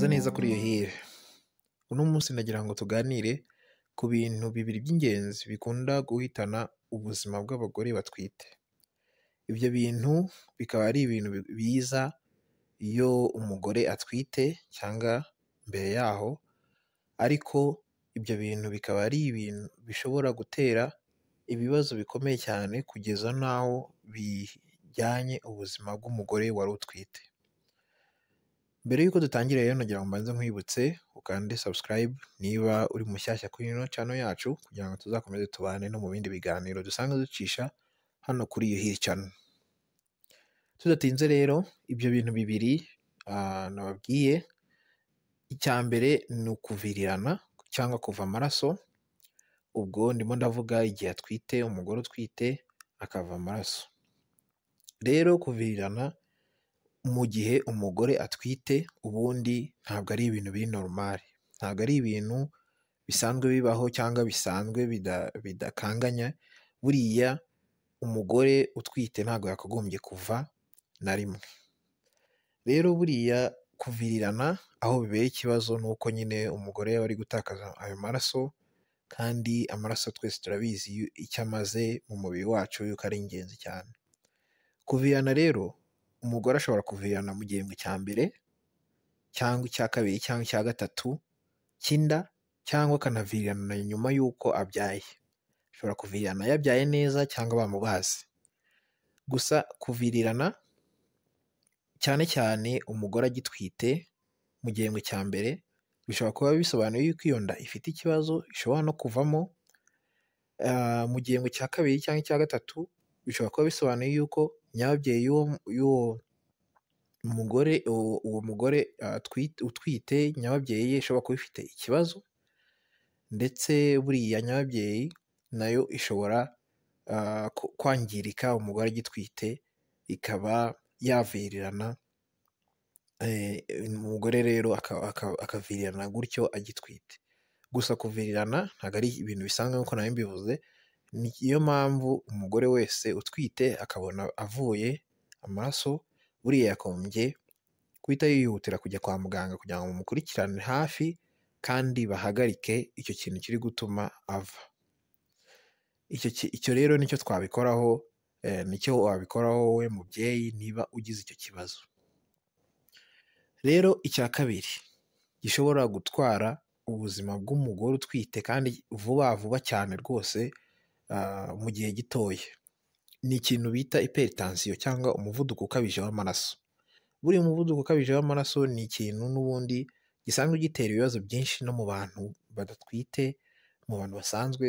Muraza neza kuri iyo hire. Uno munsi ndagira ngo tuganire ku bintu bibiri by'ingenzi bikunda guhitana ubuzima bw'abagore batwite. Ibyo bintu bikaba ari ibintu biza iyo umugore atwite cyangwa mbere yaho, ariko ibyo bintu bikaba ari ibintu bishobora gutera ibibazo bikomeye cyane kugeza n'aho bijyanye ubuzima bw'umugore wari utwite. Mbere y'uko dutangira rero nagira ngo mbanze nkwibutse ukande subscribe niba uri mushyashya kuri ino channel yacu kugira ngo tuzakomeze tubane no mu bindi biganiro dusanga ducisha hano kuri iyo hiri channel. Tudatinze rero ibyo bintu bibiri ah, nababwiye icya mbere ni ukuvirirana cyangwa kuva amaraso ubwo ndimo ndavuga igihe atwite umugore utwite akava amaraso. Rero kuvirirana mu gihe umugore atwite ubundi ntabwo ari ibintu biri normal, ntabwo ari ibintu bisanzwe bibaho cyangwa bisanzwe bidakanganya buriya umugore utwite ntabwo yakagombye kuva na rimwe. Rero buriya kuvirirana aho bibera ikibazo ni uko nyine umugore aba ari gutakaza ayo maraso kandi amaraso twese turabizi icyo amaze mu mubiri wacu yuko ari ingenzi cyane. Kuvirirana rero umugore ashobora kuvirana mu gihembwe cya mbere cyangwa icya kabiri cyangwa icya gatatu cy'inda cyangwa akanavirirana nyuma y'uko abyaye, ashobora kuvirirana yabyaye neza cyangwa bamubaze, gusa kuvirirana cyane cyane umugore agitwite mu gihembwe cya mbere bishobora kuba bisobanuye yuko iyo nda ifite ikibazo ishobora no kuvamo, ah, mu gihembwe cya kabiri cyangwa icya gatatu bishobora kuba bisobanuye yuko nyababyeyi y'uwo mugore, uwo mugore utwite nyababyeyi ye ishobora kuba ifite ikibazo ndetse buriya nyababyeyi nayo ishobora kwangirika umugore agitwite ikaba yavirirana, e, umugore rero akavirirana gutyo agitwite, gusa kuvirirana ntabwo ari ibintu bisanzwe nk'uko nari mbivuze. Niyo mpamvu umugore wese utwite akabona avuye amaraso buriya yakagombye guhita yihutira kujya kwa muganga kugira ngo bamukurikirane hafi kandi bahagarike icyo kintu kiri gutuma ava. Icyo rero nicyo twabikoraho, eh, nicyo wabikoraho wowe mubyeyi niba ugize icyo kibazo. Rero icya kabiri gishobora gutwara ubuzima bw'umugore utwite kandi vuba vuba cyane rwose. Ah, mu gihe gitoya. Ni ikintu bita iperitansiyo cyangwa umuvuduko ukabije w'amaraso. Buriya umuvuduko ukabije w'amaraso ni ikintu n'ubundi gisanzwe gitera ibibazo byinshi no mu bantu badatwite, mu bantu basanzwe,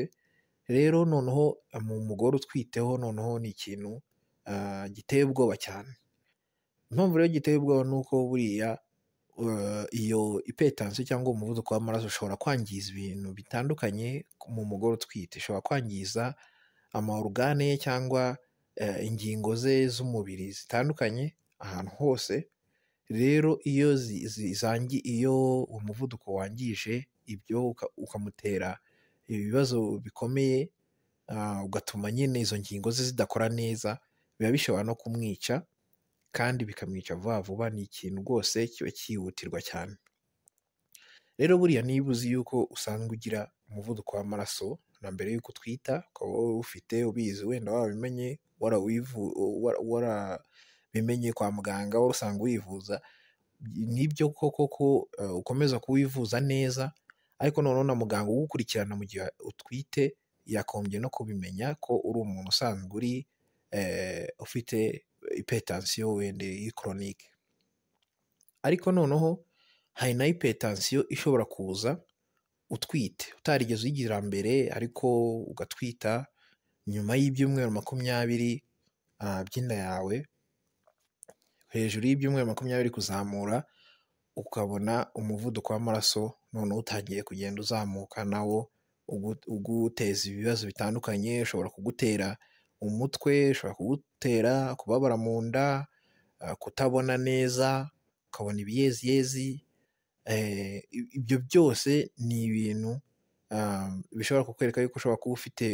rero noneho mu mugore utwiteho noneho ni ikintu ah, giteye ubwoba cyane. Impamvu rero giteye ubwoba ni uko buriya iyo ipetansiyo cyangwa umuvuduko w'amaraso ushobora kwangiza ibintu bitandukanye mu mugore utwite, ishobora kwangiza amaorgane ye cyangwa eh, ingingo ze z'umubiri zitandukanye ahantu hose, rero iyo iyo umuvuduko wangije ibyo ukamutera ibibazo bikomeye ah, ugatuma nyine izo ngingo ze zidakora neza biba bishobora no kumwica kandi bikamwica vuba vuba ni ikintu rwose kiba cyihutirwa cyane. Rero buriya niba uzi yuko usanzwe ugira umuvuduko w'amaraso na mbere yuko utwita ukaba ufite ubizi wenda warabimenye warabimenye kwa muganga wari usanzwe wivuza, nibyo koko ko eh, ukomeza kuwivuza neza ariko noneho na muganga ugukurikirana mu gihe utwite yakombye no kubimenya ko uri umuntu usanzwe uri eh, ufite ipetansiyo wenda y'iikoronike ariko noneho hari na ipetansiyo ishobora kuza utwite utarigeze uyigira mbere ariko ugatwita nyuma y'ibyumweru makumyabiri by'inda yawe hejuru y'ibyumweru makumyabiri kuzamura ukabona umuvuduko w'amaraso noneho utangiye kugenda uzamuka nawo uguteza ibibazo bitandukanye ushobora kugutera umutwe, ushobora kugutera kubabara mu nda, eh, kutabona neza, ukabona ibiyeziyezi, eh, ibyo byose ni ibintu eh, bishobora kukwereka yuko ushobora kuba ufite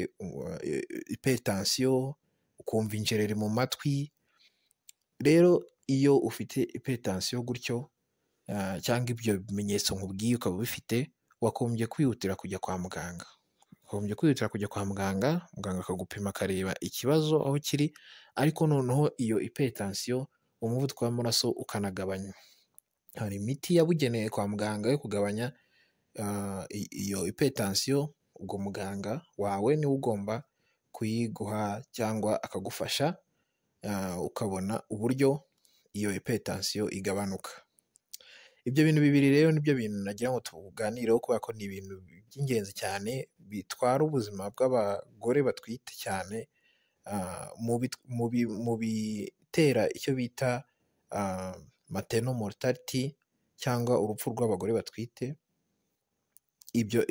ipetansiyo, ukumva injereri mu matwi, rero iyo ufite ipetansiyo gutyo cyangwa ibyo bimenyetso nkubwiye ukaba ubifite, wakagombye kwihutira kujya kwa muganga. ugombye kwihutira kujya kwa muganga muganga akagupima akareba ikibazo aho kiri ariko noneho iyo ipetansiyo umuvuduko w'amaraso ukanagabanywa hari imiti yabugenewe kwa muganga yo kugabanya eh, iyo ipetansiyo ubwo muganga wawe niwe ugomba kuyiguha cyangwa akagufasha eh, ukabona uburyo iyo ipetansiyo igabanuka. Ibyo bintu bibiri rero nibyo bintu nagira ngo tuganireho kubera ko ni ibintu by'ingenzi cyane bitwara ubuzima bw'abagore batwite cyane ah, mu bitera icyo bita ah, mateno mortality cyangwa urupfu rw'abagore batwite,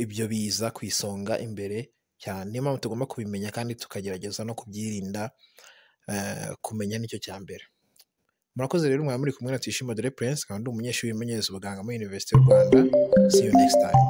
ibyo biza ku isonga imbere cyane, niyo mpamvu tugomba kubimenya kandi tukagerageza no kubyirinda eh, kumenya nicyo cya mbere. murakoze rero mwaba muri kumwe na Tuyishime Adrien Prince nkaba ndi umunyeshuri wimenyereza ubuganga muri Université y'u Rwanda see you next time